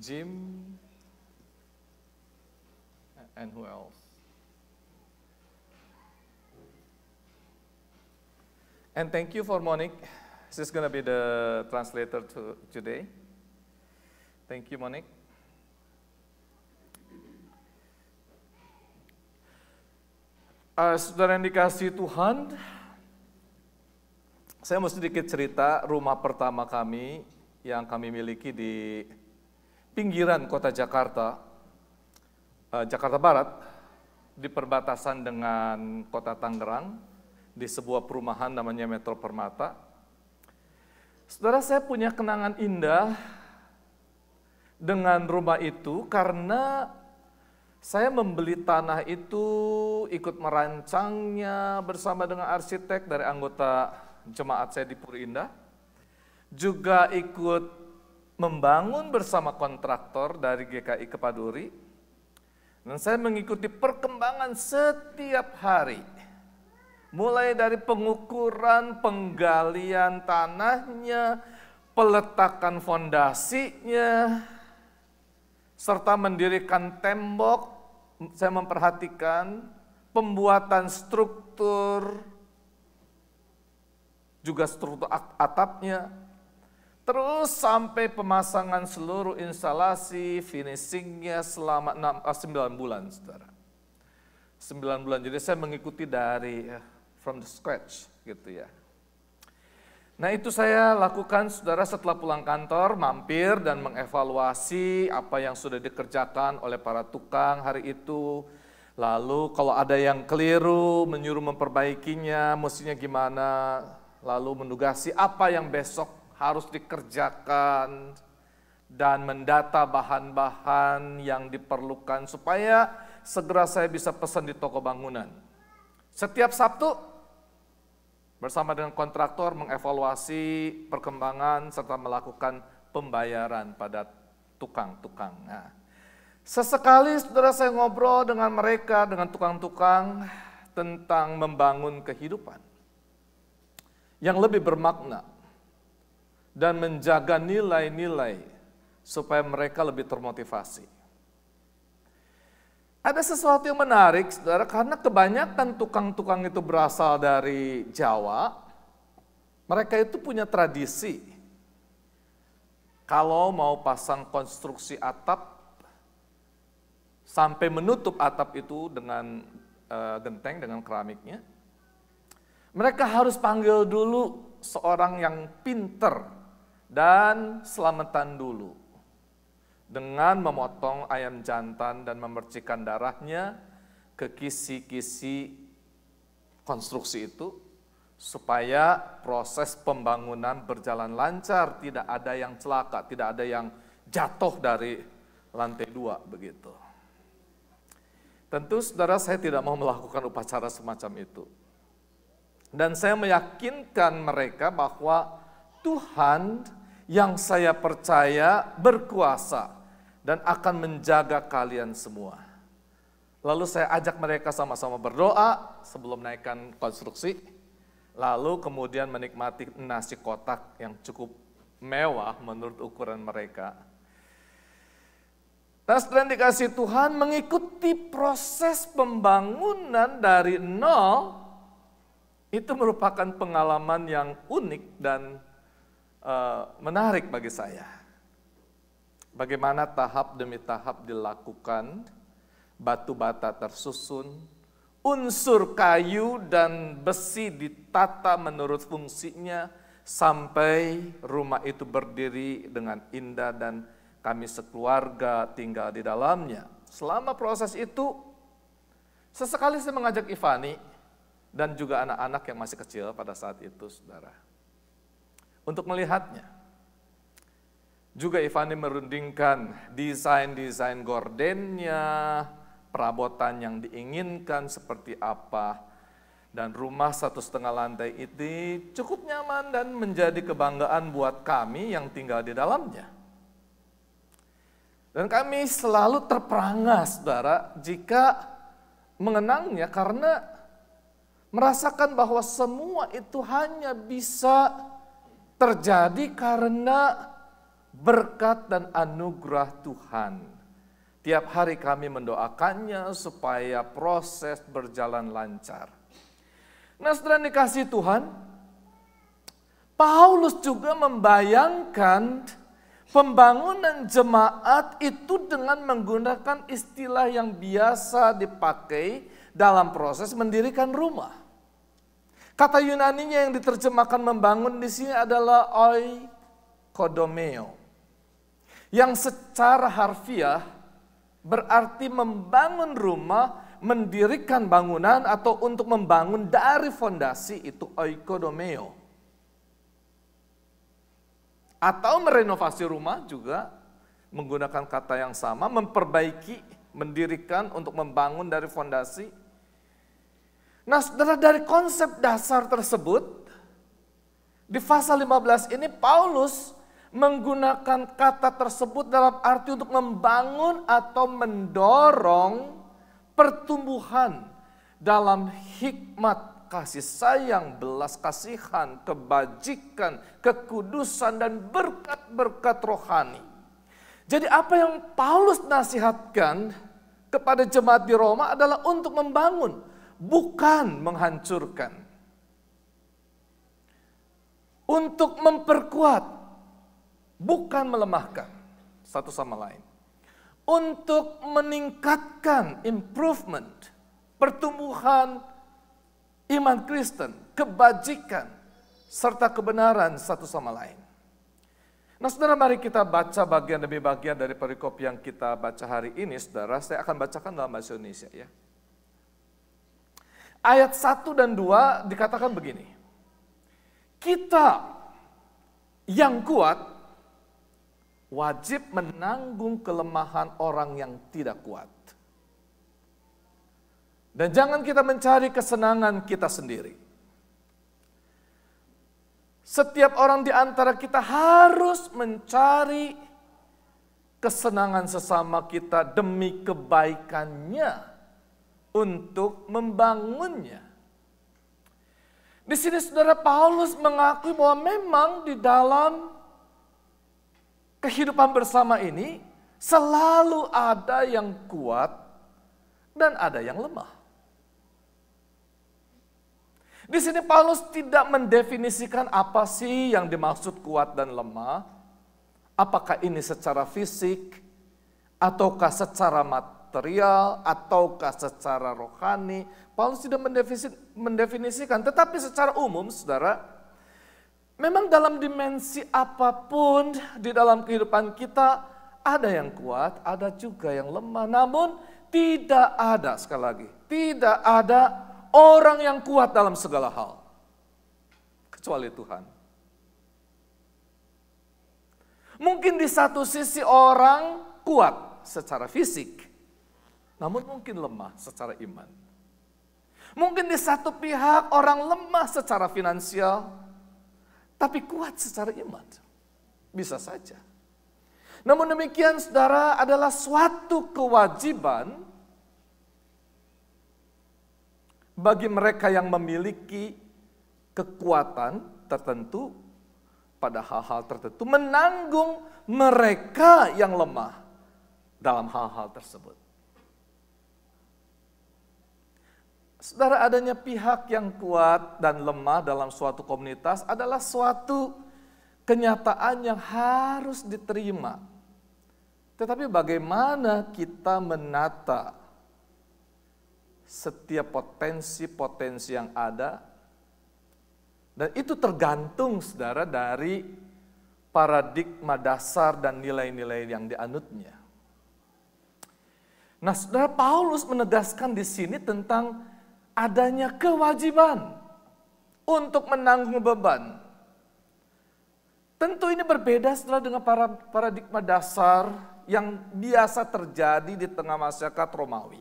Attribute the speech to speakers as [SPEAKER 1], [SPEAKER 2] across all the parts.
[SPEAKER 1] Jim, and who else? And thank you for Monique. This is going to be the translator to today. Thank you, Monique. Uh, saudara yang dikasih Tuhan, saya mau sedikit cerita rumah pertama kami yang kami miliki di pinggiran kota Jakarta, eh, Jakarta Barat, di perbatasan dengan kota Tangerang, di sebuah perumahan namanya Metro Permata. Saudara saya punya kenangan indah dengan rumah itu karena saya membeli tanah itu ikut merancangnya bersama dengan arsitek dari anggota jemaat saya di Purinda, Juga ikut membangun bersama kontraktor dari GKI Kepaduri dan saya mengikuti perkembangan setiap hari. Mulai dari pengukuran, penggalian tanahnya, peletakan fondasinya, serta mendirikan tembok, saya memperhatikan pembuatan struktur, juga struktur atapnya, Terus sampai pemasangan seluruh instalasi, finishingnya selama 6, 9 ah, bulan, saudara. 9 bulan, jadi saya mengikuti dari ya, from the scratch gitu ya. Nah itu saya lakukan saudara setelah pulang kantor, mampir dan mengevaluasi apa yang sudah dikerjakan oleh para tukang hari itu. Lalu kalau ada yang keliru, menyuruh memperbaikinya, mestinya gimana. Lalu mendugasi apa yang besok harus dikerjakan dan mendata bahan-bahan yang diperlukan supaya segera saya bisa pesan di toko bangunan. Setiap Sabtu bersama dengan kontraktor mengevaluasi perkembangan serta melakukan pembayaran pada tukang-tukang. Nah, sesekali saudara saya ngobrol dengan mereka, dengan tukang-tukang tentang membangun kehidupan yang lebih bermakna dan menjaga nilai-nilai supaya mereka lebih termotivasi. Ada sesuatu yang menarik, saudara, karena kebanyakan tukang-tukang itu berasal dari Jawa, mereka itu punya tradisi. Kalau mau pasang konstruksi atap, sampai menutup atap itu dengan e, genteng, dengan keramiknya, mereka harus panggil dulu seorang yang pinter dan selamatan dulu. Dengan memotong ayam jantan dan memercikan darahnya ke kisi-kisi konstruksi itu, supaya proses pembangunan berjalan lancar, tidak ada yang celaka, tidak ada yang jatuh dari lantai dua begitu. Tentu saudara saya tidak mau melakukan upacara semacam itu. Dan saya meyakinkan mereka bahwa Tuhan yang saya percaya berkuasa dan akan menjaga kalian semua. Lalu saya ajak mereka sama-sama berdoa sebelum naikkan konstruksi. Lalu kemudian menikmati nasi kotak yang cukup mewah menurut ukuran mereka. Nah setelah dikasih Tuhan mengikuti proses pembangunan dari nol, itu merupakan pengalaman yang unik dan Eh, menarik bagi saya. Bagaimana tahap demi tahap dilakukan, batu bata tersusun, unsur kayu dan besi ditata menurut fungsinya sampai rumah itu berdiri dengan indah dan kami sekeluarga tinggal di dalamnya. Selama proses itu, sesekali saya mengajak Ivani dan juga anak-anak yang masih kecil pada saat itu, saudara untuk melihatnya. Juga Ivani merundingkan desain-desain gordennya, perabotan yang diinginkan seperti apa, dan rumah satu setengah lantai itu cukup nyaman dan menjadi kebanggaan buat kami yang tinggal di dalamnya. Dan kami selalu terperangah saudara jika mengenangnya karena merasakan bahwa semua itu hanya bisa terjadi karena berkat dan anugerah Tuhan. Tiap hari kami mendoakannya supaya proses berjalan lancar. Nah setelah dikasih Tuhan, Paulus juga membayangkan pembangunan jemaat itu dengan menggunakan istilah yang biasa dipakai dalam proses mendirikan rumah. Kata Yunani-nya yang diterjemahkan membangun di sini adalah oi kodomeo. Yang secara harfiah berarti membangun rumah, mendirikan bangunan atau untuk membangun dari fondasi itu oi kodomeo. Atau merenovasi rumah juga menggunakan kata yang sama, memperbaiki, mendirikan untuk membangun dari fondasi Nah setelah dari konsep dasar tersebut, di pasal 15 ini Paulus menggunakan kata tersebut dalam arti untuk membangun atau mendorong pertumbuhan dalam hikmat kasih sayang, belas kasihan, kebajikan, kekudusan dan berkat-berkat rohani. Jadi apa yang Paulus nasihatkan kepada jemaat di Roma adalah untuk membangun bukan menghancurkan. Untuk memperkuat, bukan melemahkan satu sama lain. Untuk meningkatkan improvement, pertumbuhan iman Kristen, kebajikan, serta kebenaran satu sama lain. Nah saudara mari kita baca bagian demi bagian dari perikop yang kita baca hari ini saudara. Saya akan bacakan dalam bahasa Indonesia ya. Ayat 1 dan 2 dikatakan begini. Kita yang kuat wajib menanggung kelemahan orang yang tidak kuat. Dan jangan kita mencari kesenangan kita sendiri. Setiap orang di antara kita harus mencari kesenangan sesama kita demi kebaikannya untuk membangunnya. Di sini saudara Paulus mengakui bahwa memang di dalam kehidupan bersama ini selalu ada yang kuat dan ada yang lemah. Di sini Paulus tidak mendefinisikan apa sih yang dimaksud kuat dan lemah. Apakah ini secara fisik ataukah secara mat material ataukah secara rohani. Paulus tidak mendefinisikan, tetapi secara umum saudara, memang dalam dimensi apapun di dalam kehidupan kita, ada yang kuat, ada juga yang lemah. Namun tidak ada, sekali lagi, tidak ada orang yang kuat dalam segala hal. Kecuali Tuhan. Mungkin di satu sisi orang kuat secara fisik namun mungkin lemah secara iman. Mungkin di satu pihak orang lemah secara finansial, tapi kuat secara iman. Bisa saja. Namun demikian saudara adalah suatu kewajiban bagi mereka yang memiliki kekuatan tertentu pada hal-hal tertentu menanggung mereka yang lemah dalam hal-hal tersebut. Saudara adanya pihak yang kuat dan lemah dalam suatu komunitas adalah suatu kenyataan yang harus diterima. Tetapi bagaimana kita menata setiap potensi-potensi yang ada dan itu tergantung saudara dari paradigma dasar dan nilai-nilai yang dianutnya. Nah, saudara Paulus menegaskan di sini tentang adanya kewajiban untuk menanggung beban. Tentu ini berbeda setelah dengan para paradigma dasar yang biasa terjadi di tengah masyarakat Romawi.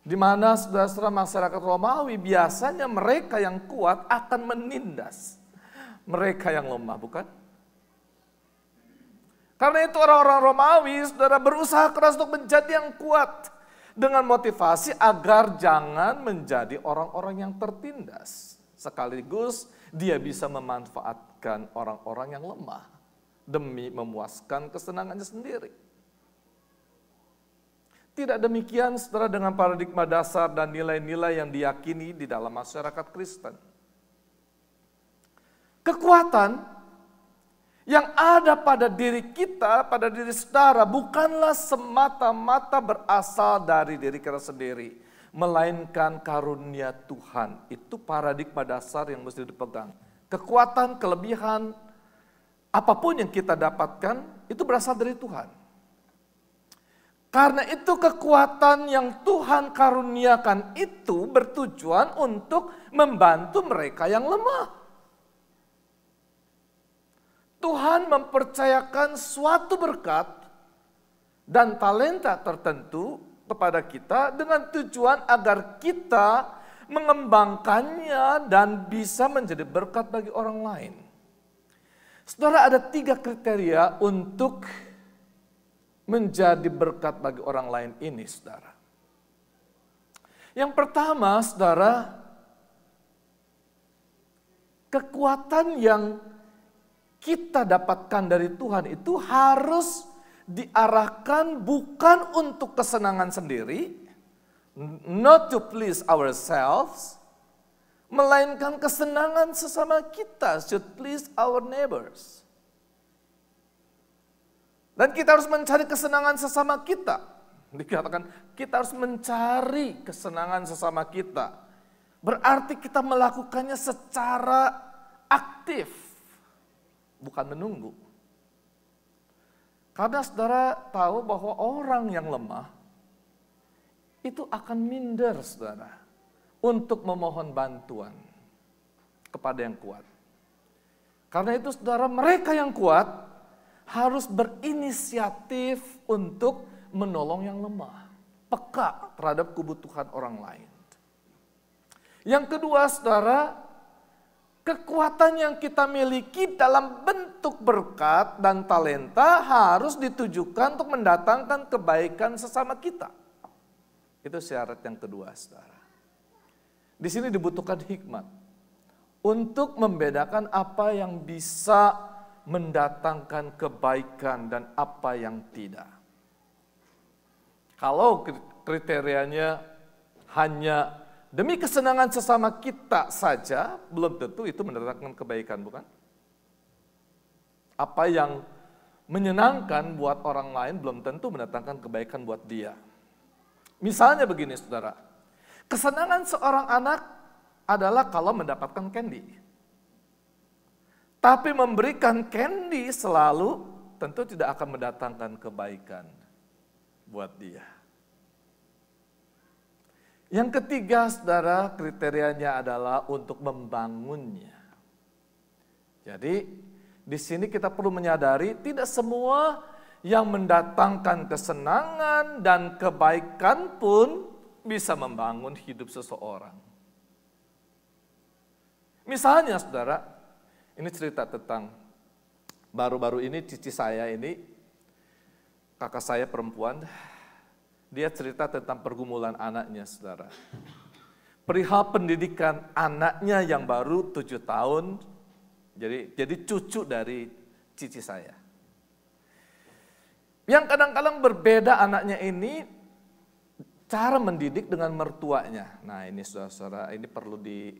[SPEAKER 1] Di mana saudara masyarakat Romawi biasanya mereka yang kuat akan menindas mereka yang lemah, bukan? Karena itu orang-orang Romawi saudara berusaha keras untuk menjadi yang kuat dengan motivasi agar jangan menjadi orang-orang yang tertindas. Sekaligus dia bisa memanfaatkan orang-orang yang lemah demi memuaskan kesenangannya sendiri. Tidak demikian setara dengan paradigma dasar dan nilai-nilai yang diyakini di dalam masyarakat Kristen. Kekuatan yang ada pada diri kita, pada diri saudara, bukanlah semata-mata berasal dari diri kita sendiri, melainkan karunia Tuhan. Itu paradigma dasar yang mesti dipegang. Kekuatan, kelebihan, apapun yang kita dapatkan, itu berasal dari Tuhan. Karena itu kekuatan yang Tuhan karuniakan itu bertujuan untuk membantu mereka yang lemah. Tuhan mempercayakan suatu berkat dan talenta tertentu kepada kita dengan tujuan agar kita mengembangkannya dan bisa menjadi berkat bagi orang lain. Saudara ada tiga kriteria untuk menjadi berkat bagi orang lain ini saudara. Yang pertama saudara, kekuatan yang kita dapatkan dari Tuhan itu harus diarahkan bukan untuk kesenangan sendiri, not to please ourselves, melainkan kesenangan sesama kita, should please our neighbors. Dan kita harus mencari kesenangan sesama kita. Dikatakan kita harus mencari kesenangan sesama kita. Berarti kita melakukannya secara aktif bukan menunggu. Karena saudara tahu bahwa orang yang lemah itu akan minder saudara untuk memohon bantuan kepada yang kuat. Karena itu saudara mereka yang kuat harus berinisiatif untuk menolong yang lemah. Peka terhadap kebutuhan orang lain. Yang kedua saudara kekuatan yang kita miliki dalam bentuk berkat dan talenta harus ditujukan untuk mendatangkan kebaikan sesama kita. Itu syarat yang kedua, saudara. Di sini dibutuhkan hikmat untuk membedakan apa yang bisa mendatangkan kebaikan dan apa yang tidak. Kalau kriterianya hanya demi kesenangan sesama kita saja, belum tentu itu mendatangkan kebaikan, bukan? Apa yang menyenangkan buat orang lain belum tentu mendatangkan kebaikan buat dia. Misalnya begini saudara, kesenangan seorang anak adalah kalau mendapatkan candy. Tapi memberikan candy selalu tentu tidak akan mendatangkan kebaikan buat dia. Yang ketiga, saudara, kriterianya adalah untuk membangunnya. Jadi, di sini kita perlu menyadari, tidak semua yang mendatangkan kesenangan dan kebaikan pun bisa membangun hidup seseorang. Misalnya, saudara, ini cerita tentang baru-baru ini cici saya ini, kakak saya perempuan, dia cerita tentang pergumulan anaknya, saudara. Perihal pendidikan anaknya yang baru tujuh tahun, jadi jadi cucu dari cici saya. Yang kadang-kadang berbeda anaknya ini cara mendidik dengan mertuanya. Nah ini saudara-saudara ini perlu di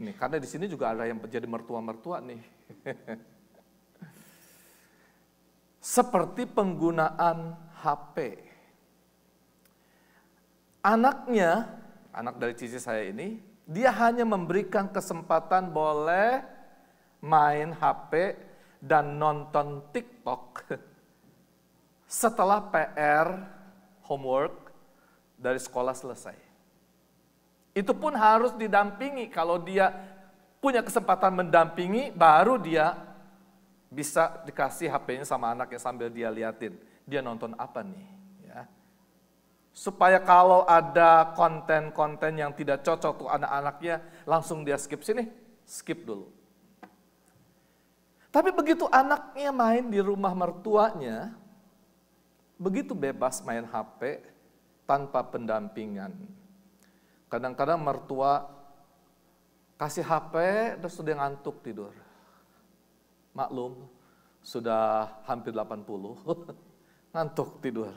[SPEAKER 1] ini karena di sini juga ada yang menjadi mertua-mertua nih. Seperti penggunaan HP. Anaknya, anak dari cici saya ini, dia hanya memberikan kesempatan boleh main HP dan nonton TikTok setelah PR homework dari sekolah selesai. Itu pun harus didampingi kalau dia punya kesempatan mendampingi baru dia bisa dikasih HP-nya sama anaknya sambil dia liatin. Dia nonton apa nih? supaya kalau ada konten-konten yang tidak cocok untuk anak-anaknya, langsung dia skip sini, skip dulu. Tapi begitu anaknya main di rumah mertuanya, begitu bebas main HP tanpa pendampingan. Kadang-kadang mertua kasih HP terus sudah ngantuk tidur. Maklum, sudah hampir 80, ngantuk tidur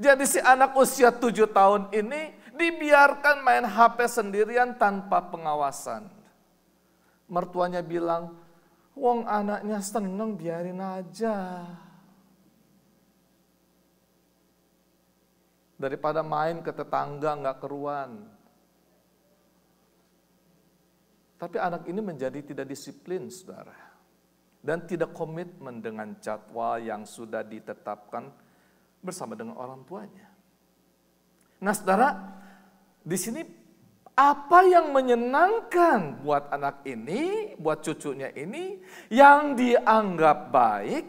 [SPEAKER 1] jadi si anak usia 7 tahun ini dibiarkan main HP sendirian tanpa pengawasan. Mertuanya bilang, wong anaknya seneng biarin aja. Daripada main ke tetangga nggak keruan. Tapi anak ini menjadi tidak disiplin, saudara. Dan tidak komitmen dengan jadwal yang sudah ditetapkan bersama dengan orang tuanya. Nah saudara, di sini apa yang menyenangkan buat anak ini, buat cucunya ini, yang dianggap baik,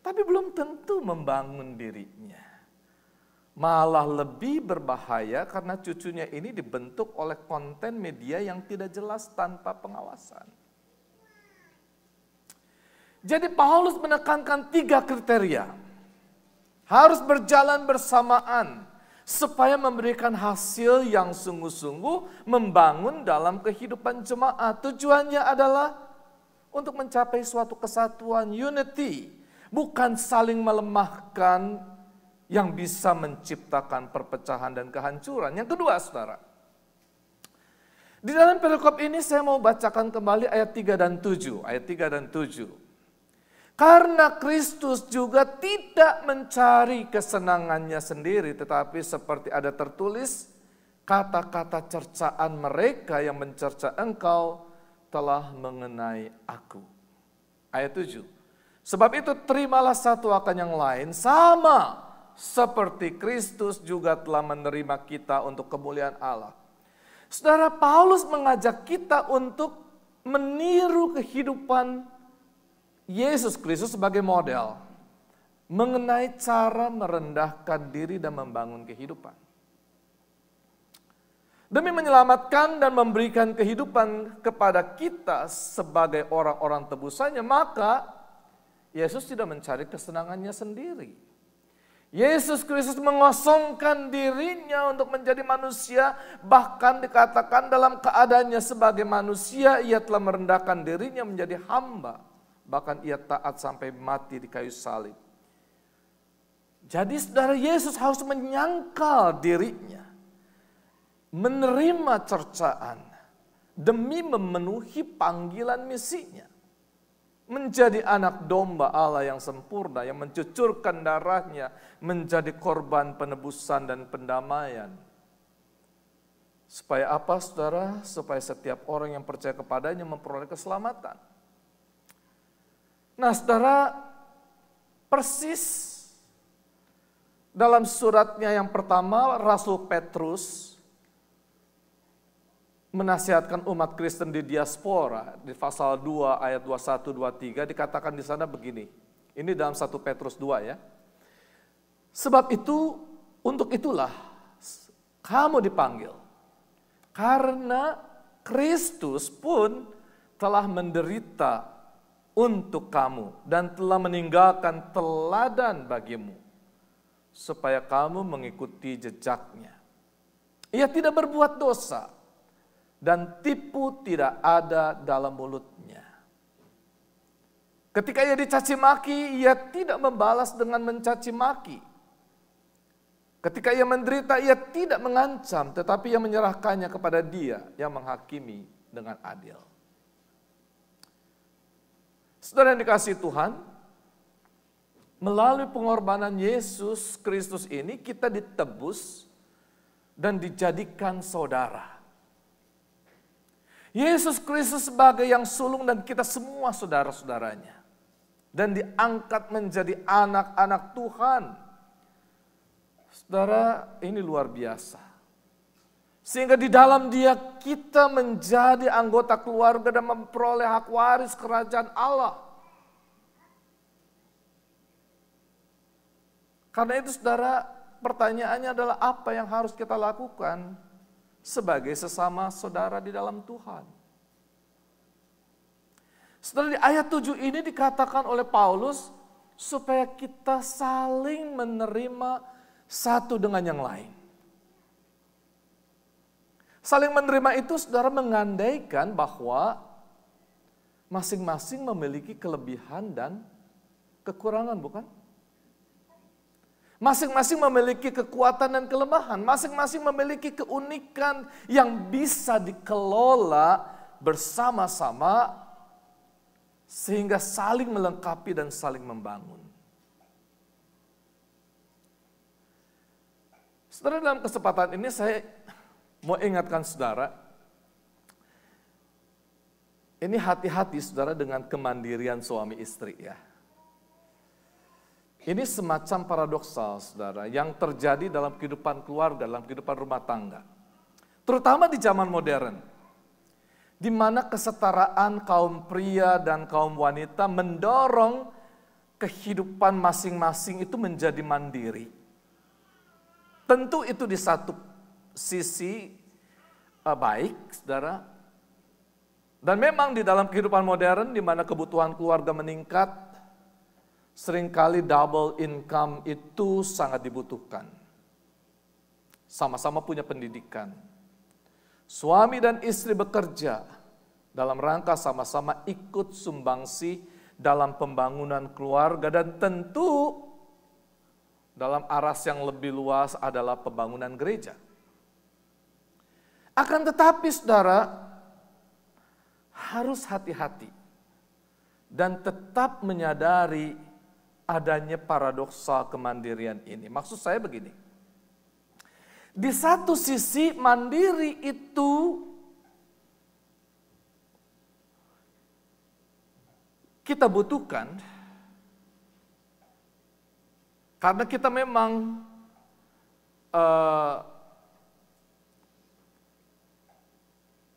[SPEAKER 1] tapi belum tentu membangun dirinya. Malah lebih berbahaya karena cucunya ini dibentuk oleh konten media yang tidak jelas tanpa pengawasan. Jadi Paulus menekankan tiga kriteria harus berjalan bersamaan supaya memberikan hasil yang sungguh-sungguh membangun dalam kehidupan jemaat. Tujuannya adalah untuk mencapai suatu kesatuan unity, bukan saling melemahkan yang bisa menciptakan perpecahan dan kehancuran. Yang kedua, Saudara. Di dalam perikop ini saya mau bacakan kembali ayat 3 dan 7, ayat 3 dan 7. Karena Kristus juga tidak mencari kesenangannya sendiri, tetapi seperti ada tertulis, kata-kata cercaan mereka yang mencerca engkau telah mengenai aku. Ayat 7. Sebab itu terimalah satu akan yang lain sama seperti Kristus juga telah menerima kita untuk kemuliaan Allah. Saudara Paulus mengajak kita untuk meniru kehidupan Yesus Kristus sebagai model mengenai cara merendahkan diri dan membangun kehidupan. Demi menyelamatkan dan memberikan kehidupan kepada kita sebagai orang-orang tebusannya, maka Yesus tidak mencari kesenangannya sendiri. Yesus Kristus mengosongkan dirinya untuk menjadi manusia, bahkan dikatakan dalam keadaannya sebagai manusia, ia telah merendahkan dirinya menjadi hamba Bahkan ia taat sampai mati di kayu salib. Jadi saudara Yesus harus menyangkal dirinya. Menerima cercaan. Demi memenuhi panggilan misinya. Menjadi anak domba Allah yang sempurna. Yang mencucurkan darahnya. Menjadi korban penebusan dan pendamaian. Supaya apa saudara? Supaya setiap orang yang percaya kepadanya memperoleh keselamatan. Nah saudara, persis dalam suratnya yang pertama Rasul Petrus menasihatkan umat Kristen di diaspora di pasal 2 ayat 21 23 dikatakan di sana begini. Ini dalam 1 Petrus 2 ya. Sebab itu untuk itulah kamu dipanggil. Karena Kristus pun telah menderita untuk kamu dan telah meninggalkan teladan bagimu supaya kamu mengikuti jejaknya. Ia tidak berbuat dosa dan tipu tidak ada dalam mulutnya. Ketika ia dicaci maki, ia tidak membalas dengan mencaci maki. Ketika ia menderita, ia tidak mengancam, tetapi ia menyerahkannya kepada Dia yang menghakimi dengan adil. Saudara yang dikasih Tuhan, melalui pengorbanan Yesus Kristus ini kita ditebus dan dijadikan saudara. Yesus Kristus sebagai yang sulung dan kita semua saudara-saudaranya. Dan diangkat menjadi anak-anak Tuhan. Saudara, ini luar biasa. Sehingga di dalam dia kita menjadi anggota keluarga dan memperoleh hak waris kerajaan Allah. Karena itu saudara pertanyaannya adalah apa yang harus kita lakukan sebagai sesama saudara di dalam Tuhan. Setelah di ayat 7 ini dikatakan oleh Paulus supaya kita saling menerima satu dengan yang lain. Saling menerima itu saudara mengandaikan bahwa masing-masing memiliki kelebihan dan kekurangan, bukan? Masing-masing memiliki kekuatan dan kelemahan, masing-masing memiliki keunikan yang bisa dikelola bersama-sama sehingga saling melengkapi dan saling membangun. Saudara dalam kesempatan ini saya mau ingatkan saudara, ini hati-hati saudara dengan kemandirian suami istri ya. Ini semacam paradoksal saudara yang terjadi dalam kehidupan keluarga, dalam kehidupan rumah tangga. Terutama di zaman modern. Di mana kesetaraan kaum pria dan kaum wanita mendorong kehidupan masing-masing itu menjadi mandiri. Tentu itu di satu sisi uh, baik, saudara. Dan memang di dalam kehidupan modern di mana kebutuhan keluarga meningkat, seringkali double income itu sangat dibutuhkan. Sama-sama punya pendidikan. Suami dan istri bekerja dalam rangka sama-sama ikut sumbangsi dalam pembangunan keluarga dan tentu dalam aras yang lebih luas adalah pembangunan gereja. Akan tetapi saudara, harus hati-hati dan tetap menyadari adanya paradoksa kemandirian ini. Maksud saya begini. Di satu sisi mandiri itu kita butuhkan karena kita memang uh,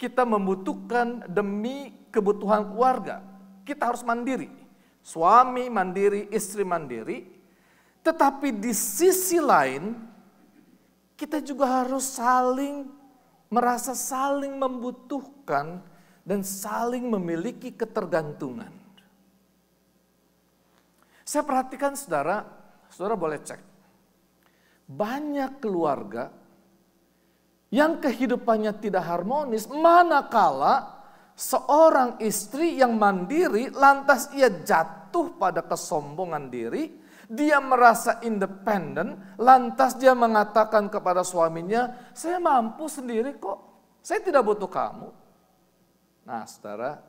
[SPEAKER 1] kita membutuhkan demi kebutuhan keluarga. Kita harus mandiri. Suami mandiri, istri mandiri. Tetapi di sisi lain, kita juga harus saling merasa saling membutuhkan dan saling memiliki ketergantungan. Saya perhatikan saudara, saudara boleh cek. Banyak keluarga yang kehidupannya tidak harmonis, manakala seorang istri yang mandiri lantas ia jatuh pada kesombongan diri, dia merasa independen, lantas dia mengatakan kepada suaminya, "Saya mampu sendiri kok. Saya tidak butuh kamu." Nah, Saudara,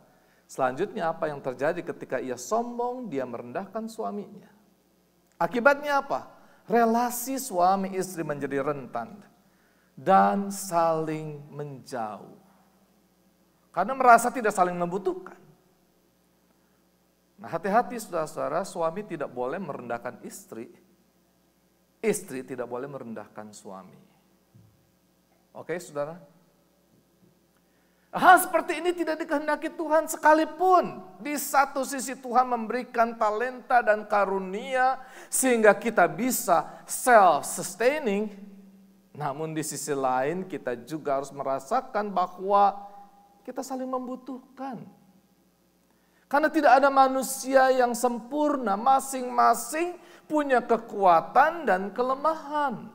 [SPEAKER 1] selanjutnya apa yang terjadi ketika ia sombong, dia merendahkan suaminya. Akibatnya apa? Relasi suami istri menjadi rentan dan saling menjauh. Karena merasa tidak saling membutuhkan. Nah hati-hati saudara-saudara, suami tidak boleh merendahkan istri. Istri tidak boleh merendahkan suami. Oke saudara? Hal seperti ini tidak dikehendaki Tuhan sekalipun. Di satu sisi Tuhan memberikan talenta dan karunia sehingga kita bisa self-sustaining namun di sisi lain kita juga harus merasakan bahwa kita saling membutuhkan. Karena tidak ada manusia yang sempurna, masing-masing punya kekuatan dan kelemahan.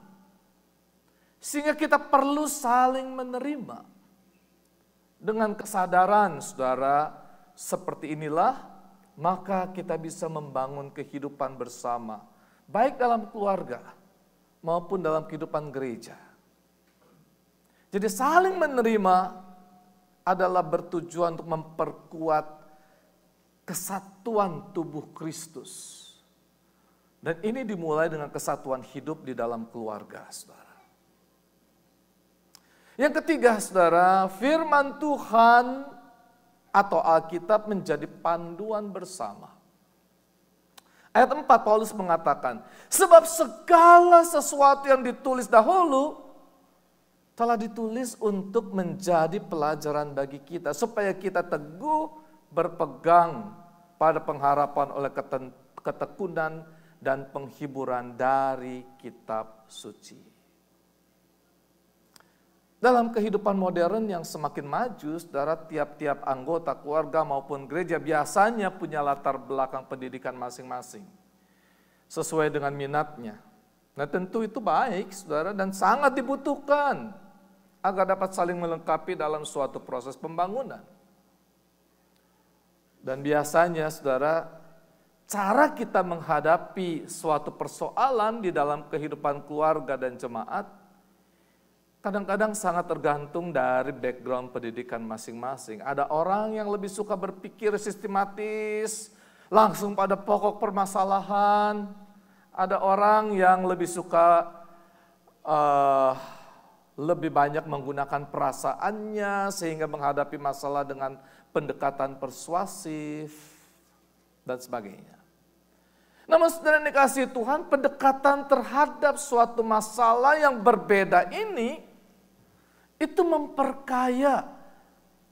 [SPEAKER 1] Sehingga kita perlu saling menerima. Dengan kesadaran saudara, seperti inilah maka kita bisa membangun kehidupan bersama. Baik dalam keluarga, maupun dalam kehidupan gereja. Jadi saling menerima adalah bertujuan untuk memperkuat kesatuan tubuh Kristus. Dan ini dimulai dengan kesatuan hidup di dalam keluarga, saudara. Yang ketiga, saudara, firman Tuhan atau Alkitab menjadi panduan bersama. Ayat 4 Paulus mengatakan, sebab segala sesuatu yang ditulis dahulu telah ditulis untuk menjadi pelajaran bagi kita supaya kita teguh berpegang pada pengharapan oleh ketekunan dan penghiburan dari kitab suci. Dalam kehidupan modern yang semakin maju, saudara tiap-tiap anggota keluarga maupun gereja biasanya punya latar belakang pendidikan masing-masing. Sesuai dengan minatnya. Nah tentu itu baik saudara dan sangat dibutuhkan agar dapat saling melengkapi dalam suatu proses pembangunan. Dan biasanya saudara, cara kita menghadapi suatu persoalan di dalam kehidupan keluarga dan jemaat kadang-kadang sangat tergantung dari background pendidikan masing-masing. Ada orang yang lebih suka berpikir sistematis, langsung pada pokok permasalahan. Ada orang yang lebih suka uh, lebih banyak menggunakan perasaannya sehingga menghadapi masalah dengan pendekatan persuasif dan sebagainya. Namun sebenarnya dikasih Tuhan, pendekatan terhadap suatu masalah yang berbeda ini itu memperkaya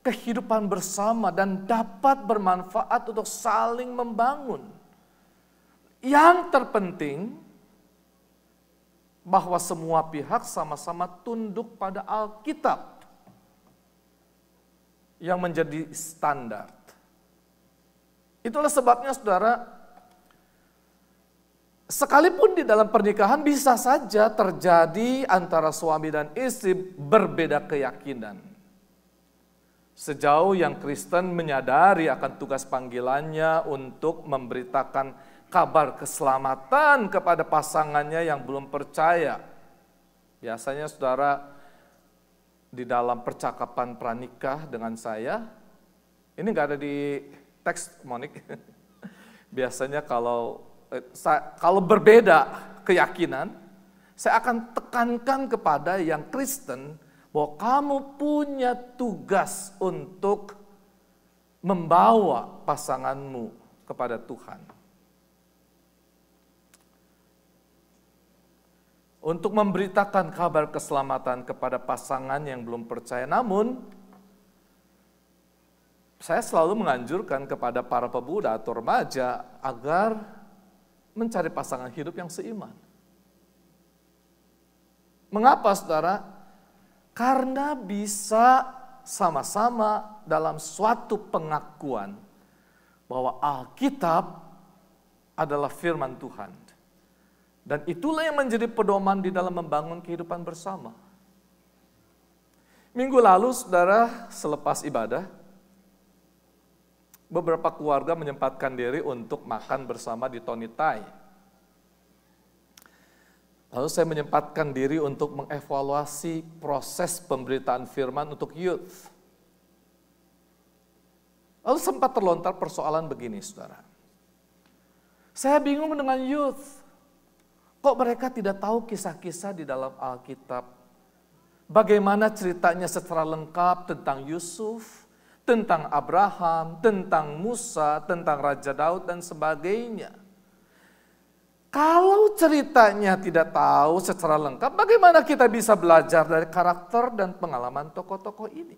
[SPEAKER 1] kehidupan bersama dan dapat bermanfaat untuk saling membangun. Yang terpenting bahwa semua pihak sama-sama tunduk pada Alkitab yang menjadi standar. Itulah sebabnya saudara Sekalipun di dalam pernikahan bisa saja terjadi antara suami dan istri berbeda keyakinan. Sejauh yang Kristen menyadari akan tugas panggilannya untuk memberitakan kabar keselamatan kepada pasangannya yang belum percaya. Biasanya saudara di dalam percakapan pranikah dengan saya, ini nggak ada di teks Monik. Biasanya kalau kalau berbeda keyakinan, saya akan tekankan kepada yang Kristen bahwa kamu punya tugas untuk membawa pasanganmu kepada Tuhan. Untuk memberitakan kabar keselamatan kepada pasangan yang belum percaya. Namun, saya selalu menganjurkan kepada para pemuda atau remaja agar mencari pasangan hidup yang seiman. Mengapa saudara? Karena bisa sama-sama dalam suatu pengakuan bahwa Alkitab adalah firman Tuhan. Dan itulah yang menjadi pedoman di dalam membangun kehidupan bersama. Minggu lalu saudara selepas ibadah, beberapa keluarga menyempatkan diri untuk makan bersama di Tony Thai. Lalu saya menyempatkan diri untuk mengevaluasi proses pemberitaan firman untuk youth. Lalu sempat terlontar persoalan begini, saudara. Saya bingung dengan youth. Kok mereka tidak tahu kisah-kisah di dalam Alkitab? Bagaimana ceritanya secara lengkap tentang Yusuf? tentang Abraham, tentang Musa, tentang Raja Daud dan sebagainya. Kalau ceritanya tidak tahu secara lengkap, bagaimana kita bisa belajar dari karakter dan pengalaman tokoh-tokoh ini?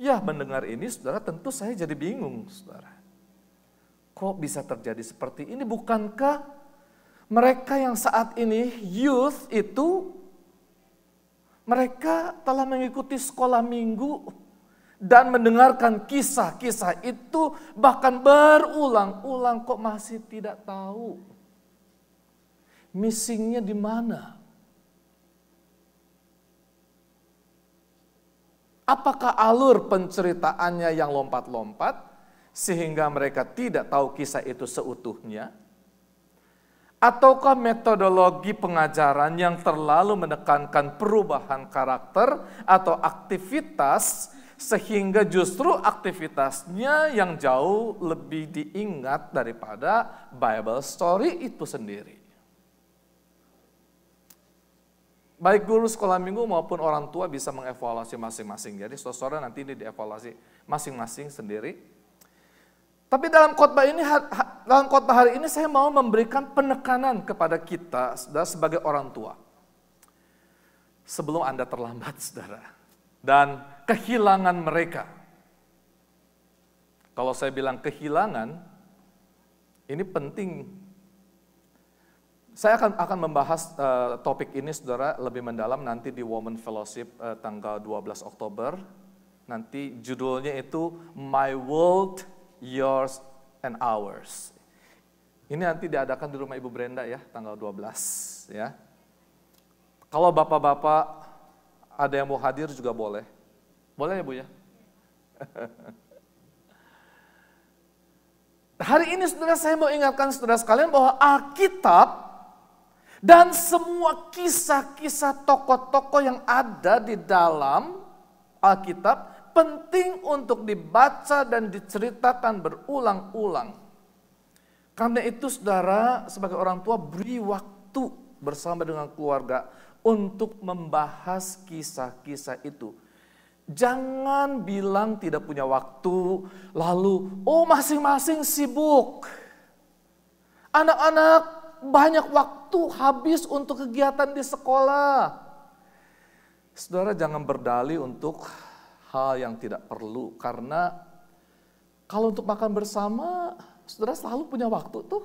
[SPEAKER 1] Ya mendengar ini saudara tentu saya jadi bingung saudara. Kok bisa terjadi seperti ini? Bukankah mereka yang saat ini youth itu mereka telah mengikuti sekolah minggu dan mendengarkan kisah-kisah itu bahkan berulang-ulang kok masih tidak tahu missingnya di mana. Apakah alur penceritaannya yang lompat-lompat sehingga mereka tidak tahu kisah itu seutuhnya? ataukah metodologi pengajaran yang terlalu menekankan perubahan karakter atau aktivitas sehingga justru aktivitasnya yang jauh lebih diingat daripada Bible story itu sendiri. Baik guru sekolah minggu maupun orang tua bisa mengevaluasi masing-masing. Jadi saudara nanti ini dievaluasi masing-masing sendiri tapi dalam khotbah ini dalam khotbah hari ini saya mau memberikan penekanan kepada kita saudara sebagai orang tua. Sebelum Anda terlambat saudara dan kehilangan mereka. Kalau saya bilang kehilangan ini penting. Saya akan akan membahas uh, topik ini saudara lebih mendalam nanti di Women Fellowship uh, tanggal 12 Oktober. Nanti judulnya itu My World yours, and ours. Ini nanti diadakan di rumah Ibu Brenda ya, tanggal 12 ya. Kalau bapak-bapak ada yang mau hadir juga boleh. Boleh ya Bu ya? Hari ini saudara saya mau ingatkan saudara sekalian bahwa Alkitab dan semua kisah-kisah tokoh-tokoh yang ada di dalam Alkitab penting untuk dibaca dan diceritakan berulang-ulang. Karena itu saudara sebagai orang tua beri waktu bersama dengan keluarga untuk membahas kisah-kisah itu. Jangan bilang tidak punya waktu, lalu oh masing-masing sibuk. Anak-anak banyak waktu habis untuk kegiatan di sekolah. Saudara jangan berdali untuk hal yang tidak perlu karena kalau untuk makan bersama saudara selalu punya waktu tuh.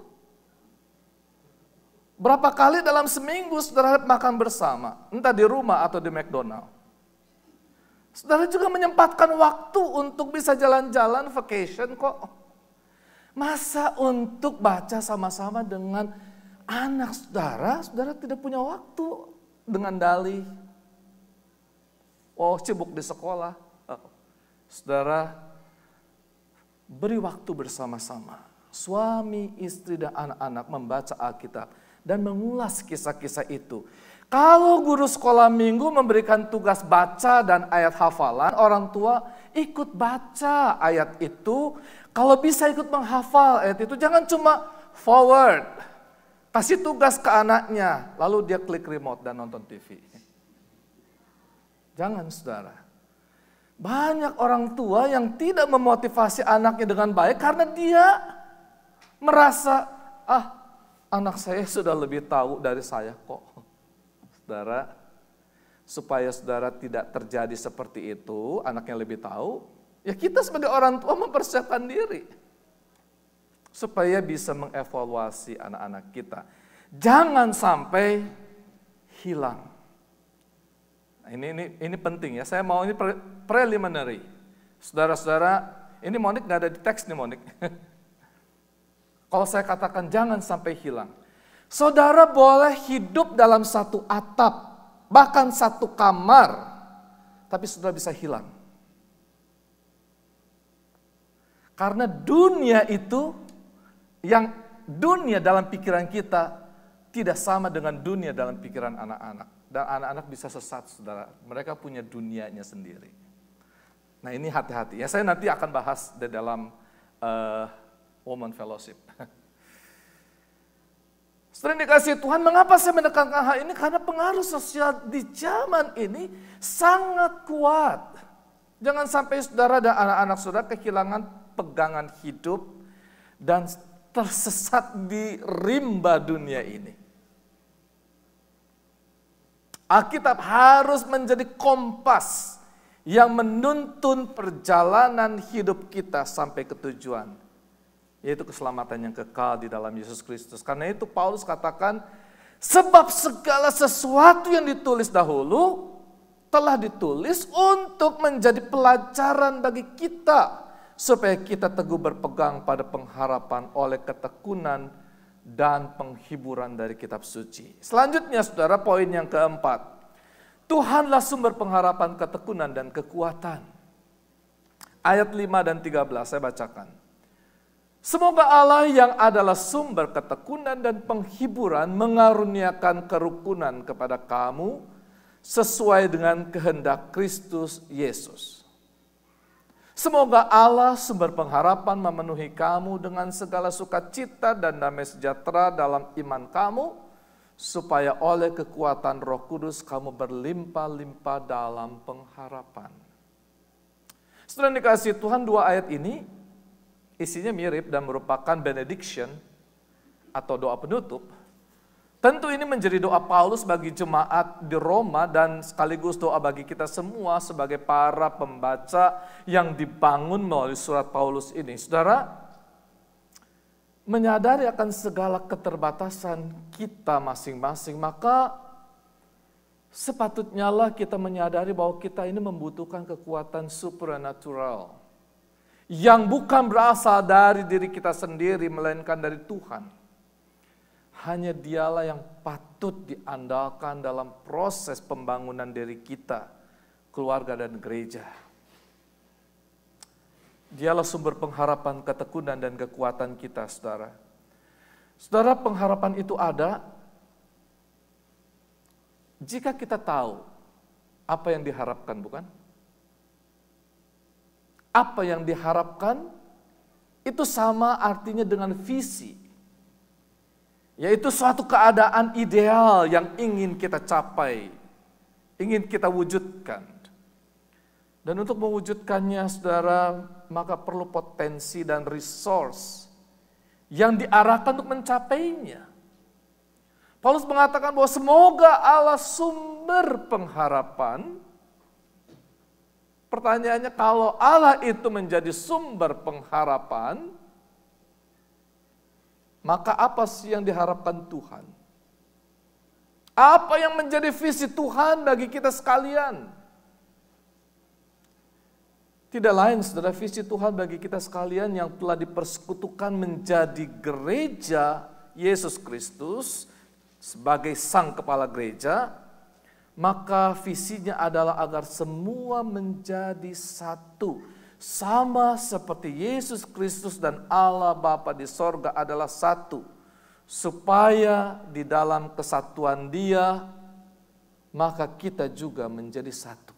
[SPEAKER 1] Berapa kali dalam seminggu saudara makan bersama, entah di rumah atau di McDonald. Saudara juga menyempatkan waktu untuk bisa jalan-jalan vacation kok. Masa untuk baca sama-sama dengan anak saudara, saudara tidak punya waktu dengan Dali. Oh, sibuk di sekolah. Saudara, beri waktu bersama-sama. Suami, istri, dan anak-anak membaca Alkitab dan mengulas kisah-kisah itu. Kalau guru sekolah minggu memberikan tugas baca dan ayat hafalan, orang tua ikut baca ayat itu. Kalau bisa ikut menghafal ayat itu, jangan cuma forward. Kasih tugas ke anaknya, lalu dia klik remote dan nonton TV. Jangan saudara. Banyak orang tua yang tidak memotivasi anaknya dengan baik karena dia merasa, ah anak saya sudah lebih tahu dari saya kok. Saudara, supaya saudara tidak terjadi seperti itu, anaknya lebih tahu, ya kita sebagai orang tua mempersiapkan diri. Supaya bisa mengevaluasi anak-anak kita. Jangan sampai hilang ini ini ini penting ya. Saya mau ini pre preliminary. Saudara-saudara, ini monik nggak ada di teks nih monik. Kalau saya katakan jangan sampai hilang. Saudara boleh hidup dalam satu atap, bahkan satu kamar, tapi saudara bisa hilang. Karena dunia itu yang dunia dalam pikiran kita tidak sama dengan dunia dalam pikiran anak-anak dan anak-anak bisa sesat, saudara. Mereka punya dunianya sendiri. Nah ini hati-hati. Ya saya nanti akan bahas di dalam uh, eh, Woman Fellowship. Setelah dikasih Tuhan, mengapa saya menekankan hal ini? Karena pengaruh sosial di zaman ini sangat kuat. Jangan sampai saudara dan anak-anak saudara kehilangan pegangan hidup dan tersesat di rimba dunia ini. Alkitab harus menjadi kompas yang menuntun perjalanan hidup kita sampai ke tujuan, yaitu keselamatan yang kekal di dalam Yesus Kristus. Karena itu Paulus katakan, sebab segala sesuatu yang ditulis dahulu telah ditulis untuk menjadi pelajaran bagi kita supaya kita teguh berpegang pada pengharapan oleh ketekunan dan penghiburan dari kitab suci. Selanjutnya saudara poin yang keempat. Tuhanlah sumber pengharapan ketekunan dan kekuatan. Ayat 5 dan 13 saya bacakan. Semoga Allah yang adalah sumber ketekunan dan penghiburan mengaruniakan kerukunan kepada kamu sesuai dengan kehendak Kristus Yesus Semoga Allah sumber pengharapan memenuhi kamu dengan segala sukacita dan damai sejahtera dalam iman kamu, supaya oleh kekuatan roh kudus kamu berlimpah-limpah dalam pengharapan. Setelah dikasih Tuhan dua ayat ini, isinya mirip dan merupakan benediction atau doa penutup Tentu ini menjadi doa Paulus bagi jemaat di Roma dan sekaligus doa bagi kita semua sebagai para pembaca yang dibangun melalui surat Paulus ini. Saudara, menyadari akan segala keterbatasan kita masing-masing, maka sepatutnya lah kita menyadari bahwa kita ini membutuhkan kekuatan supranatural yang bukan berasal dari diri kita sendiri, melainkan dari Tuhan hanya dialah yang patut diandalkan dalam proses pembangunan diri kita, keluarga dan gereja. Dialah sumber pengharapan ketekunan dan kekuatan kita, saudara. Saudara, pengharapan itu ada jika kita tahu apa yang diharapkan, bukan? Apa yang diharapkan itu sama artinya dengan visi yaitu suatu keadaan ideal yang ingin kita capai, ingin kita wujudkan. Dan untuk mewujudkannya saudara, maka perlu potensi dan resource yang diarahkan untuk mencapainya. Paulus mengatakan bahwa semoga Allah sumber pengharapan. Pertanyaannya kalau Allah itu menjadi sumber pengharapan, maka apa sih yang diharapkan Tuhan? Apa yang menjadi visi Tuhan bagi kita sekalian? Tidak lain saudara visi Tuhan bagi kita sekalian yang telah dipersekutukan menjadi gereja Yesus Kristus sebagai sang kepala gereja, maka visinya adalah agar semua menjadi satu sama seperti Yesus Kristus dan Allah Bapa di sorga adalah satu, supaya di dalam kesatuan Dia, maka kita juga menjadi satu.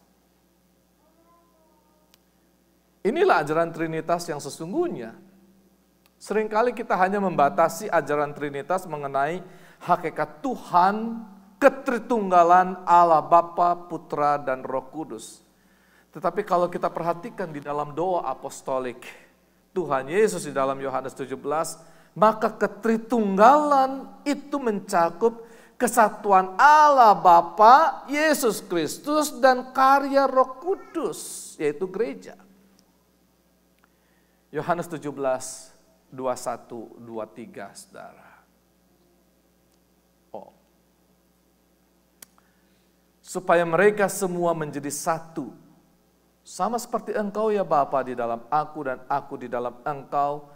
[SPEAKER 1] Inilah ajaran Trinitas yang sesungguhnya. Seringkali kita hanya membatasi ajaran Trinitas mengenai hakikat Tuhan, ketritunggalan Allah Bapa, Putra, dan Roh Kudus. Tetapi kalau kita perhatikan di dalam doa apostolik Tuhan Yesus di dalam Yohanes 17, maka ketritunggalan itu mencakup kesatuan Allah Bapa, Yesus Kristus dan karya Roh Kudus yaitu gereja. Yohanes 17 21 23 Saudara. Oh. Supaya mereka semua menjadi satu sama seperti engkau ya Bapa di dalam aku dan aku di dalam engkau,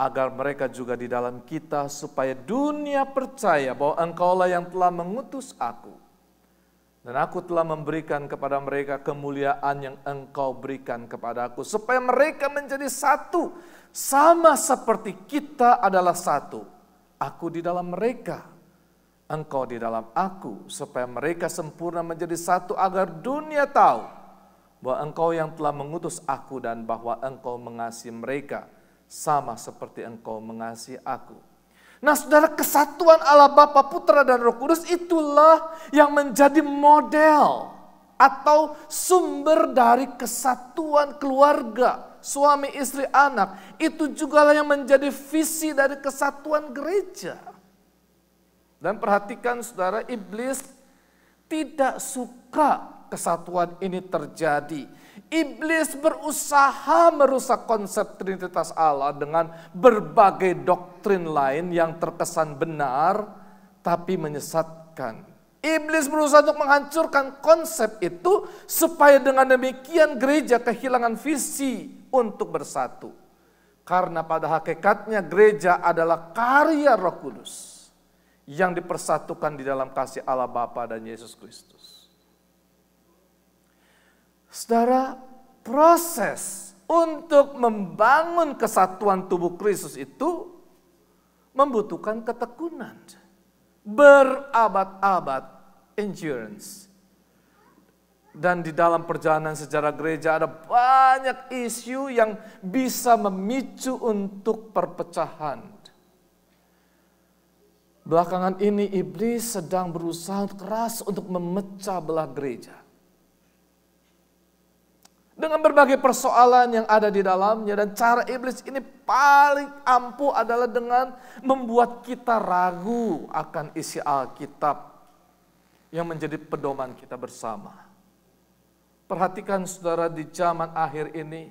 [SPEAKER 1] agar mereka juga di dalam kita, supaya dunia percaya bahwa engkaulah yang telah mengutus aku. Dan aku telah memberikan kepada mereka kemuliaan yang engkau berikan kepada aku, supaya mereka menjadi satu, sama seperti kita adalah satu. Aku di dalam mereka, engkau di dalam aku, supaya mereka sempurna menjadi satu agar dunia tahu bahwa engkau yang telah mengutus aku dan bahwa engkau mengasihi mereka sama seperti engkau mengasihi aku. Nah saudara kesatuan Allah Bapa Putra dan Roh Kudus itulah yang menjadi model atau sumber dari kesatuan keluarga suami istri anak itu juga lah yang menjadi visi dari kesatuan gereja. Dan perhatikan saudara iblis tidak suka kesatuan ini terjadi. Iblis berusaha merusak konsep Trinitas Allah dengan berbagai doktrin lain yang terkesan benar tapi menyesatkan. Iblis berusaha untuk menghancurkan konsep itu supaya dengan demikian gereja kehilangan visi untuk bersatu. Karena pada hakikatnya gereja adalah karya Roh Kudus yang dipersatukan di dalam kasih Allah Bapa dan Yesus Kristus. Saudara, proses untuk membangun kesatuan tubuh Kristus itu membutuhkan ketekunan. Berabad-abad endurance. Dan di dalam perjalanan sejarah gereja ada banyak isu yang bisa memicu untuk perpecahan. Belakangan ini iblis sedang berusaha keras untuk memecah belah gereja dengan berbagai persoalan yang ada di dalamnya dan cara iblis ini paling ampuh adalah dengan membuat kita ragu akan isi Alkitab yang menjadi pedoman kita bersama. Perhatikan saudara di zaman akhir ini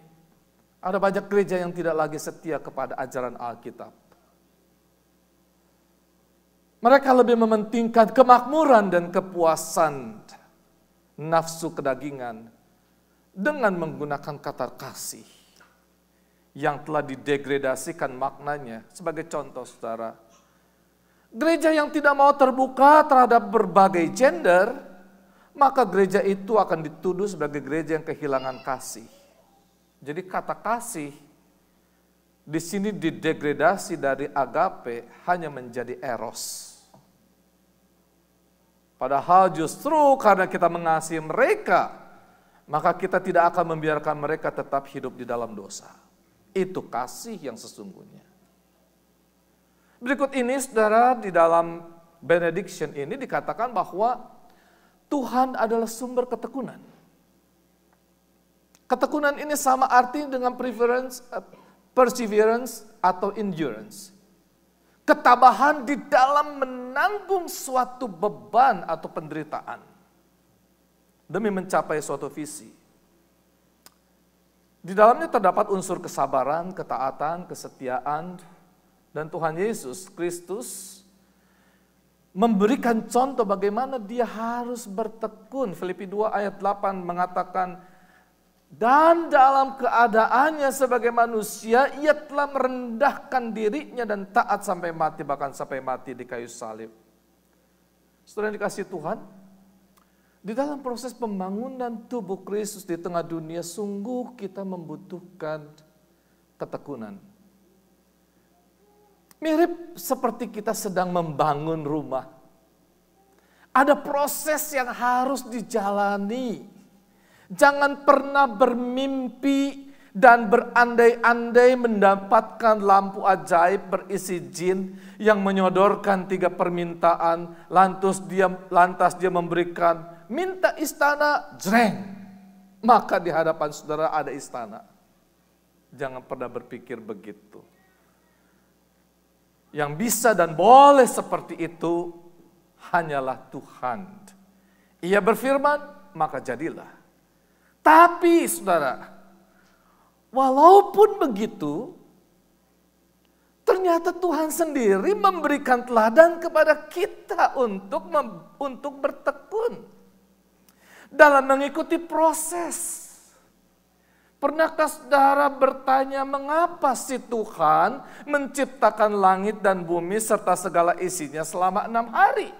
[SPEAKER 1] ada banyak gereja yang tidak lagi setia kepada ajaran Alkitab. Mereka lebih mementingkan kemakmuran dan kepuasan nafsu kedagingan dengan menggunakan kata kasih yang telah didegradasikan maknanya. Sebagai contoh saudara, gereja yang tidak mau terbuka terhadap berbagai gender, maka gereja itu akan dituduh sebagai gereja yang kehilangan kasih. Jadi kata kasih di sini didegradasi dari agape hanya menjadi eros. Padahal justru karena kita mengasihi mereka, maka kita tidak akan membiarkan mereka tetap hidup di dalam dosa. Itu kasih yang sesungguhnya. Berikut ini saudara di dalam benediction ini dikatakan bahwa Tuhan adalah sumber ketekunan. Ketekunan ini sama arti dengan preference, eh, perseverance atau endurance. Ketabahan di dalam menanggung suatu beban atau penderitaan demi mencapai suatu visi. Di dalamnya terdapat unsur kesabaran, ketaatan, kesetiaan, dan Tuhan Yesus Kristus memberikan contoh bagaimana dia harus bertekun. Filipi 2 ayat 8 mengatakan, dan dalam keadaannya sebagai manusia, ia telah merendahkan dirinya dan taat sampai mati, bahkan sampai mati di kayu salib. Setelah dikasih Tuhan, di dalam proses pembangunan tubuh Kristus di tengah dunia, sungguh kita membutuhkan ketekunan. Mirip seperti kita sedang membangun rumah. Ada proses yang harus dijalani. Jangan pernah bermimpi dan berandai-andai mendapatkan lampu ajaib berisi jin yang menyodorkan tiga permintaan, lantas dia lantas dia memberikan minta istana, jreng. Maka di hadapan saudara ada istana. Jangan pernah berpikir begitu. Yang bisa dan boleh seperti itu hanyalah Tuhan. Ia berfirman, maka jadilah. Tapi saudara, walaupun begitu, ternyata Tuhan sendiri memberikan teladan kepada kita untuk untuk bertekun dalam mengikuti proses. Pernahkah saudara bertanya mengapa si Tuhan menciptakan langit dan bumi serta segala isinya selama enam hari?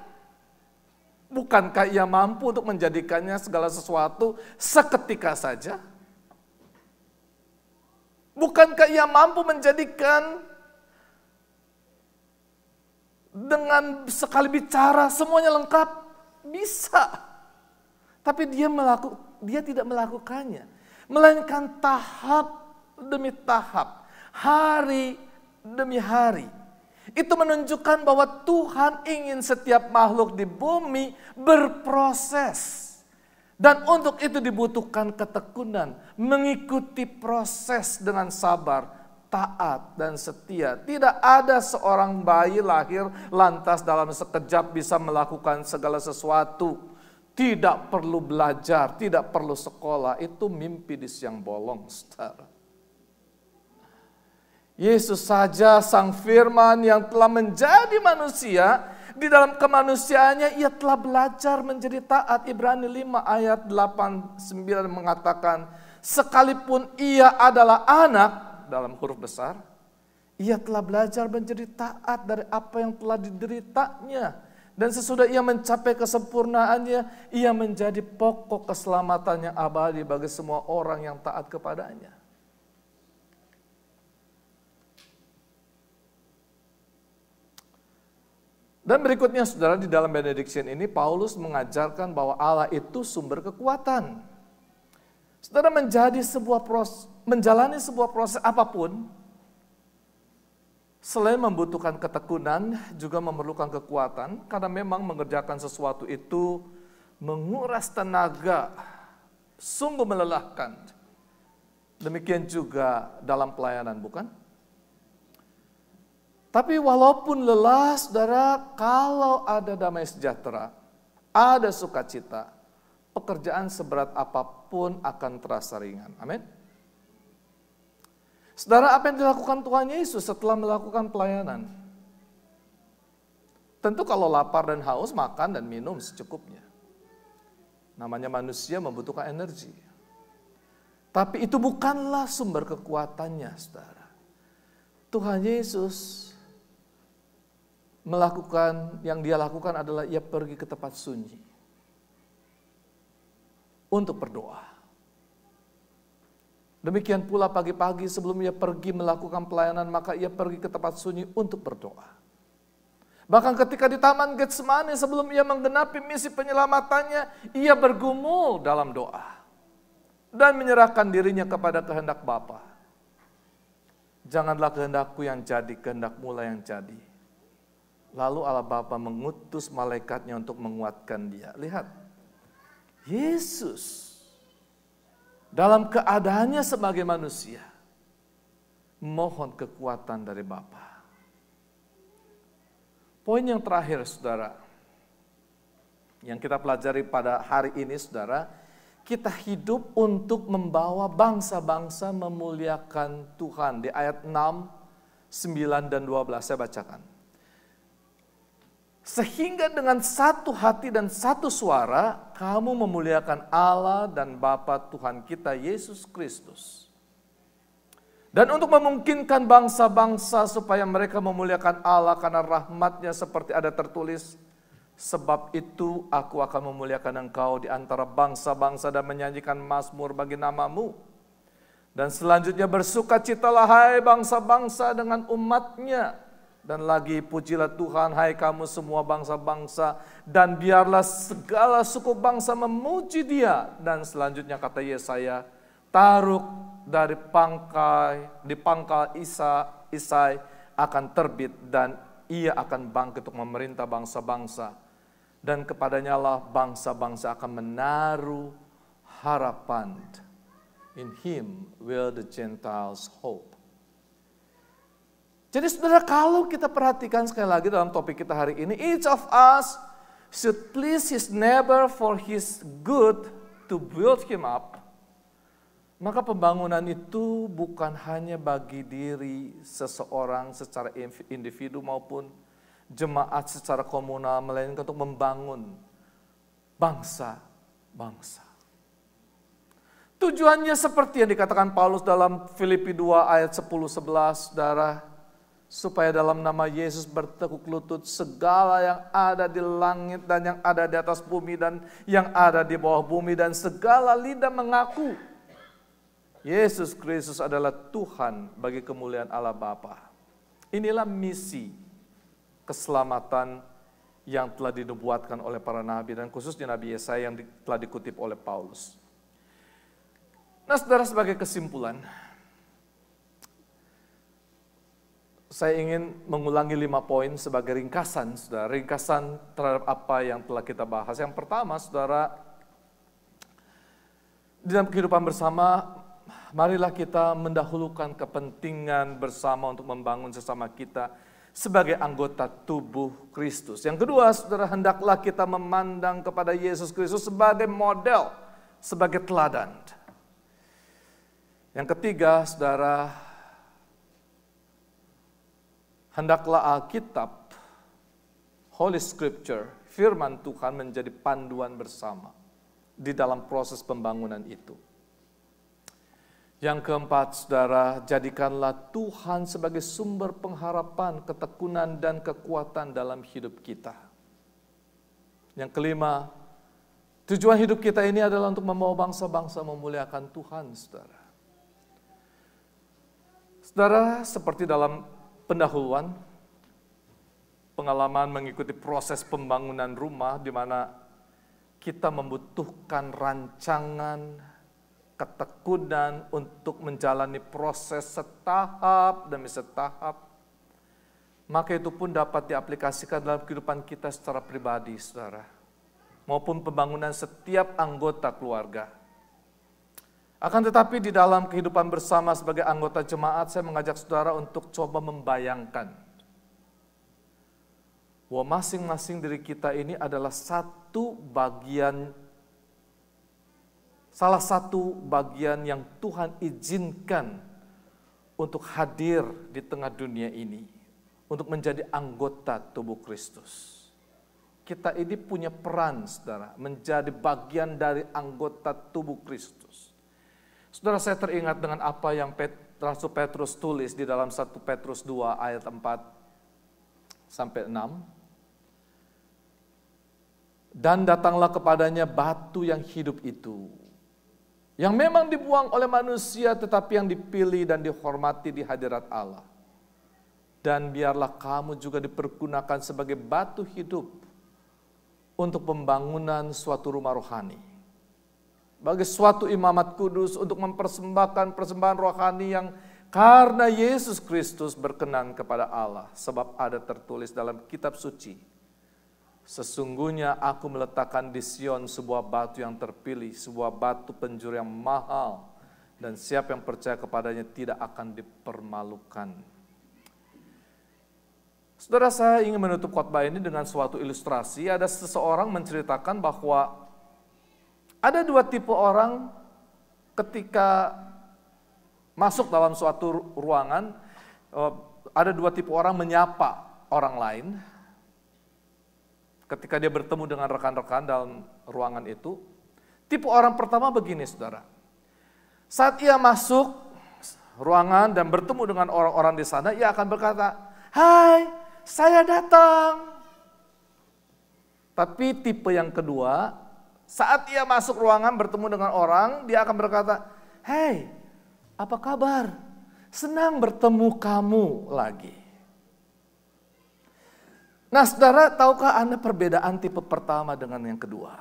[SPEAKER 1] Bukankah ia mampu untuk menjadikannya segala sesuatu seketika saja? Bukankah ia mampu menjadikan dengan sekali bicara semuanya lengkap? Bisa. Tapi dia melaku, dia tidak melakukannya. Melainkan tahap demi tahap, hari demi hari. Itu menunjukkan bahwa Tuhan ingin setiap makhluk di bumi berproses. Dan untuk itu dibutuhkan ketekunan, mengikuti proses dengan sabar, taat dan setia. Tidak ada seorang bayi lahir lantas dalam sekejap bisa melakukan segala sesuatu. Tidak perlu belajar, tidak perlu sekolah, itu mimpi di siang bolong, saudara. Yesus saja sang firman yang telah menjadi manusia, di dalam kemanusiaannya ia telah belajar menjadi taat. Ibrani 5 ayat 89 mengatakan, sekalipun ia adalah anak dalam huruf besar, ia telah belajar menjadi taat dari apa yang telah dideritanya. Dan sesudah ia mencapai kesempurnaannya, ia menjadi pokok keselamatan yang abadi bagi semua orang yang taat kepadanya. Dan berikutnya saudara di dalam benediction ini Paulus mengajarkan bahwa Allah itu sumber kekuatan. Saudara menjadi sebuah proses, menjalani sebuah proses apapun, Selain membutuhkan ketekunan, juga memerlukan kekuatan, karena memang mengerjakan sesuatu itu menguras tenaga, sungguh melelahkan. Demikian juga dalam pelayanan, bukan? Tapi walaupun lelah, saudara, kalau ada damai sejahtera, ada sukacita, pekerjaan seberat apapun akan terasa ringan. Amin. Saudara, apa yang dilakukan Tuhan Yesus setelah melakukan pelayanan? Tentu kalau lapar dan haus, makan dan minum secukupnya. Namanya manusia membutuhkan energi. Tapi itu bukanlah sumber kekuatannya, saudara. Tuhan Yesus melakukan yang dia lakukan adalah ia pergi ke tempat sunyi untuk berdoa. Demikian pula pagi-pagi sebelum ia pergi melakukan pelayanan, maka ia pergi ke tempat sunyi untuk berdoa. Bahkan ketika di Taman Getsemani sebelum ia menggenapi misi penyelamatannya, ia bergumul dalam doa. Dan menyerahkan dirinya kepada kehendak Bapa. Janganlah kehendakku yang jadi, kehendak mula yang jadi. Lalu Allah Bapa mengutus malaikatnya untuk menguatkan dia. Lihat, Yesus dalam keadaannya sebagai manusia. Mohon kekuatan dari Bapa. Poin yang terakhir Saudara, yang kita pelajari pada hari ini Saudara, kita hidup untuk membawa bangsa-bangsa memuliakan Tuhan di ayat 6, 9 dan 12 saya bacakan. Sehingga dengan satu hati dan satu suara kamu memuliakan Allah dan Bapa Tuhan kita Yesus Kristus. Dan untuk memungkinkan bangsa-bangsa supaya mereka memuliakan Allah karena rahmatnya seperti ada tertulis. Sebab itu aku akan memuliakan engkau di antara bangsa-bangsa dan menyanyikan mazmur bagi namamu. Dan selanjutnya bersukacitalah hai bangsa-bangsa dengan umatnya dan lagi pujilah Tuhan hai kamu semua bangsa-bangsa dan biarlah segala suku bangsa memuji dia. Dan selanjutnya kata Yesaya, taruk dari pangkai di pangkal Isa Isai akan terbit dan ia akan bangkit untuk memerintah bangsa-bangsa dan kepadanya lah bangsa-bangsa akan menaruh harapan. In him will the Gentiles hope. Jadi saudara kalau kita perhatikan sekali lagi dalam topik kita hari ini, each of us should please his neighbor for his good to build him up. Maka pembangunan itu bukan hanya bagi diri seseorang secara individu maupun jemaat secara komunal, melainkan untuk membangun bangsa-bangsa. Tujuannya seperti yang dikatakan Paulus dalam Filipi 2 ayat 10-11, darah supaya dalam nama Yesus bertekuk lutut segala yang ada di langit dan yang ada di atas bumi dan yang ada di bawah bumi dan segala lidah mengaku Yesus Kristus adalah Tuhan bagi kemuliaan Allah Bapa. Inilah misi keselamatan yang telah dinubuatkan oleh para nabi dan khususnya Nabi Yesaya yang telah dikutip oleh Paulus. Nah saudara sebagai kesimpulan, saya ingin mengulangi lima poin sebagai ringkasan, saudara. Ringkasan terhadap apa yang telah kita bahas. Yang pertama, saudara, di dalam kehidupan bersama, marilah kita mendahulukan kepentingan bersama untuk membangun sesama kita sebagai anggota tubuh Kristus. Yang kedua, saudara, hendaklah kita memandang kepada Yesus Kristus sebagai model, sebagai teladan. Yang ketiga, saudara, Hendaklah Alkitab, Holy Scripture, firman Tuhan menjadi panduan bersama di dalam proses pembangunan itu. Yang keempat, saudara, jadikanlah Tuhan sebagai sumber pengharapan, ketekunan, dan kekuatan dalam hidup kita. Yang kelima, tujuan hidup kita ini adalah untuk membawa bangsa-bangsa memuliakan Tuhan, saudara. Saudara, seperti dalam pendahuluan, pengalaman mengikuti proses pembangunan rumah di mana kita membutuhkan rancangan, ketekunan untuk menjalani proses setahap demi setahap. Maka itu pun dapat diaplikasikan dalam kehidupan kita secara pribadi, saudara. Maupun pembangunan setiap anggota keluarga. Akan tetapi di dalam kehidupan bersama sebagai anggota jemaat, saya mengajak saudara untuk coba membayangkan bahwa masing-masing diri kita ini adalah satu bagian, salah satu bagian yang Tuhan izinkan untuk hadir di tengah dunia ini, untuk menjadi anggota tubuh Kristus. Kita ini punya peran, saudara, menjadi bagian dari anggota tubuh Kristus Saudara saya teringat dengan apa yang Pet, Rasul Petrus tulis di dalam 1 Petrus 2 ayat 4 sampai 6. Dan datanglah kepadanya batu yang hidup itu. Yang memang dibuang oleh manusia tetapi yang dipilih dan dihormati di hadirat Allah. Dan biarlah kamu juga dipergunakan sebagai batu hidup untuk pembangunan suatu rumah rohani bagi suatu imamat kudus untuk mempersembahkan persembahan rohani yang
[SPEAKER 2] karena
[SPEAKER 1] Yesus Kristus berkenan kepada Allah, sebab ada tertulis dalam kitab suci, Sesungguhnya aku meletakkan di Sion sebuah batu yang terpilih, sebuah batu penjuru yang mahal, dan siapa yang percaya kepadanya tidak akan dipermalukan. Saudara saya ingin menutup khotbah ini dengan suatu ilustrasi. Ada seseorang menceritakan bahwa ada dua tipe orang ketika masuk dalam suatu ruangan, eh, ada dua tipe orang menyapa orang lain. Ketika dia bertemu dengan rekan-rekan dalam ruangan itu, tipe orang pertama begini, saudara. Saat ia masuk ruangan dan bertemu dengan orang-orang di sana, ia akan berkata, "Hai, saya datang." Tapi tipe yang kedua saat ia masuk ruangan bertemu dengan orang, dia akan berkata, "Hei, apa kabar? Senang bertemu kamu lagi." Nah, saudara, tahukah Anda perbedaan tipe pertama dengan yang kedua?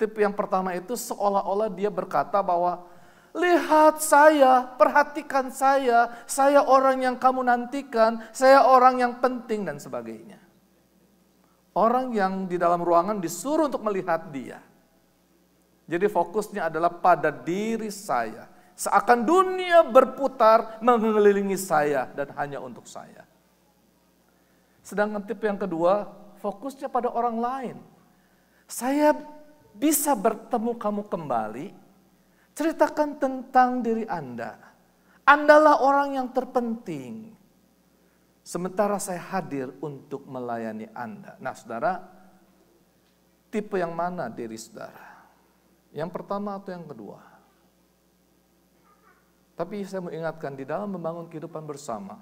[SPEAKER 1] Tipe yang pertama itu seolah-olah dia berkata bahwa, Lihat saya, perhatikan saya, saya orang yang kamu nantikan, saya orang yang penting dan sebagainya orang yang di dalam ruangan disuruh untuk melihat dia. Jadi fokusnya adalah pada diri saya. Seakan dunia berputar mengelilingi saya dan hanya untuk saya. Sedangkan tipe yang kedua, fokusnya pada orang lain. Saya bisa bertemu kamu kembali, ceritakan tentang diri Anda. Andalah orang yang terpenting. Sementara saya hadir untuk melayani Anda. Nah saudara, tipe yang mana diri saudara? Yang pertama atau yang kedua? Tapi saya mau ingatkan, di dalam membangun kehidupan bersama,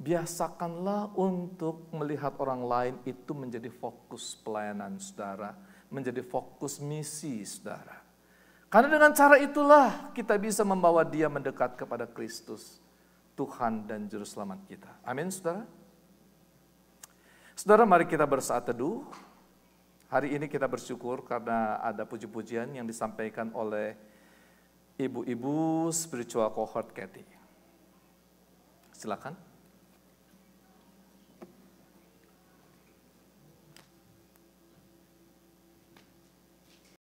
[SPEAKER 1] biasakanlah untuk melihat orang lain itu menjadi fokus pelayanan saudara, menjadi fokus misi saudara. Karena dengan cara itulah kita bisa membawa dia mendekat kepada Kristus. Tuhan dan Juru Selamat kita. Amin, saudara. Saudara, mari kita bersaat teduh. Hari ini kita bersyukur karena ada puji-pujian yang disampaikan oleh ibu-ibu spiritual cohort Kathy. Silakan.